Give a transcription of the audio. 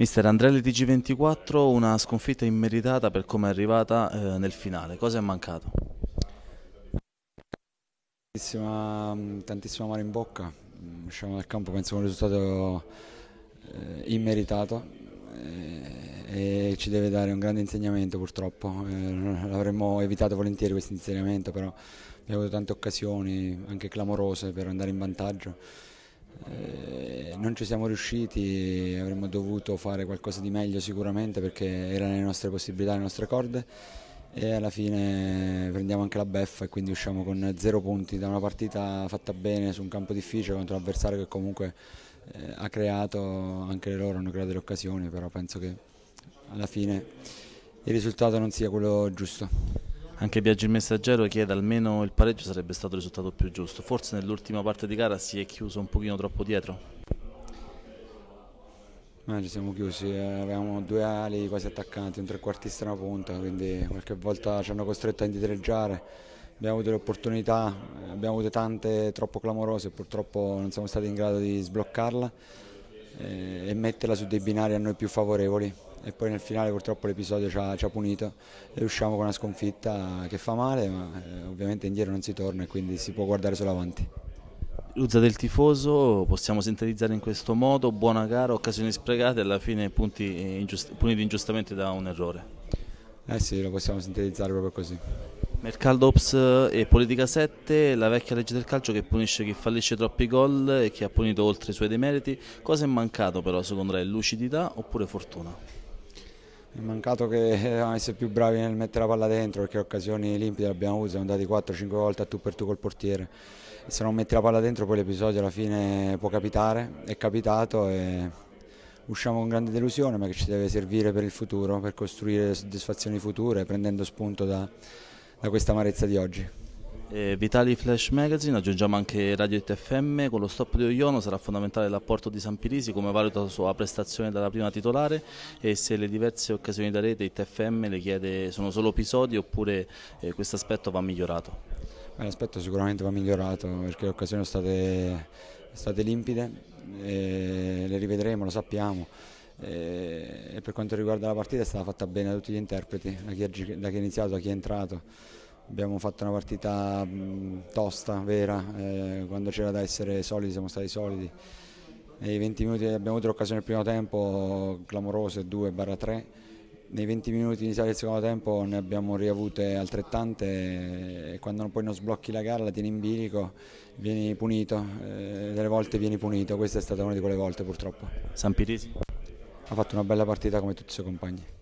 Mister Andrelli TG24, una sconfitta immeritata per come è arrivata eh, nel finale, cosa è mancato? Tantissima, mm, tantissimo amore in bocca, mm, usciamo dal campo penso con un risultato eh, immeritato eh, e ci deve dare un grande insegnamento purtroppo, eh, l'avremmo evitato volentieri questo insegnamento però abbiamo avuto tante occasioni anche clamorose per andare in vantaggio non ci siamo riusciti, avremmo dovuto fare qualcosa di meglio sicuramente perché era nelle nostre possibilità, nelle nostre corde e alla fine prendiamo anche la beffa e quindi usciamo con zero punti da una partita fatta bene su un campo difficile contro un avversario che comunque eh, ha creato, anche loro hanno creato le occasioni, però penso che alla fine il risultato non sia quello giusto. Anche Biaggi il messaggero chiede almeno il pareggio sarebbe stato il risultato più giusto. Forse nell'ultima parte di gara si è chiuso un pochino troppo dietro. No, ci siamo chiusi, avevamo due ali quasi attaccanti, un trequartista e una punta, quindi qualche volta ci hanno costretto a indietreggiare. Abbiamo avuto le opportunità, abbiamo avuto tante troppo clamorose, purtroppo non siamo stati in grado di sbloccarla eh, e metterla su dei binari a noi più favorevoli e poi nel finale purtroppo l'episodio ci ha, ci ha punito e usciamo con una sconfitta che fa male ma eh, ovviamente indietro non si torna e quindi si può guardare solo avanti. L'Uzza del tifoso possiamo sintetizzare in questo modo, buona gara, occasioni sprecate e alla fine punti ingiust puniti ingiustamente da un errore. Eh sì, lo possiamo sintetizzare proprio così. Mercaldops eh, e Politica 7, la vecchia legge del calcio che punisce chi fallisce troppi gol e che ha punito oltre i suoi demeriti. Cosa è mancato però secondo lei? Lucidità oppure fortuna? È mancato che dovevamo eh, essere più bravi nel mettere la palla dentro perché occasioni limpide l'abbiamo avuta, siamo andati 4-5 volte a tu per tu col portiere. E se non metti la palla dentro poi l'episodio alla fine può capitare, è capitato e usciamo con grande delusione ma che ci deve servire per il futuro, per costruire soddisfazioni future prendendo spunto da, da questa amarezza di oggi. Eh, Vitali Flash Magazine, aggiungiamo anche Radio TFM, con lo stop di Oiono sarà fondamentale l'apporto di San Pirisi come valuta la sua prestazione dalla prima titolare e se le diverse occasioni da rete TFM le chiede sono solo episodi oppure eh, questo aspetto va migliorato? Eh, l'aspetto sicuramente va migliorato perché le occasioni sono state, state limpide, le rivedremo, lo sappiamo. Eh, e per quanto riguarda la partita è stata fatta bene da tutti gli interpreti, da chi, è, da chi è iniziato, da chi è entrato. Abbiamo fatto una partita tosta, vera, eh, quando c'era da essere solidi siamo stati solidi. Nei 20 minuti abbiamo avuto l'occasione del primo tempo, clamorose 2-3. Nei 20 minuti iniziali del secondo tempo ne abbiamo riavute altrettante eh, e quando poi non sblocchi la gara la tieni in bilico, vieni punito, eh, delle volte vieni punito, questa è stata una di quelle volte purtroppo. San Pirisi? Ha fatto una bella partita come tutti i suoi compagni.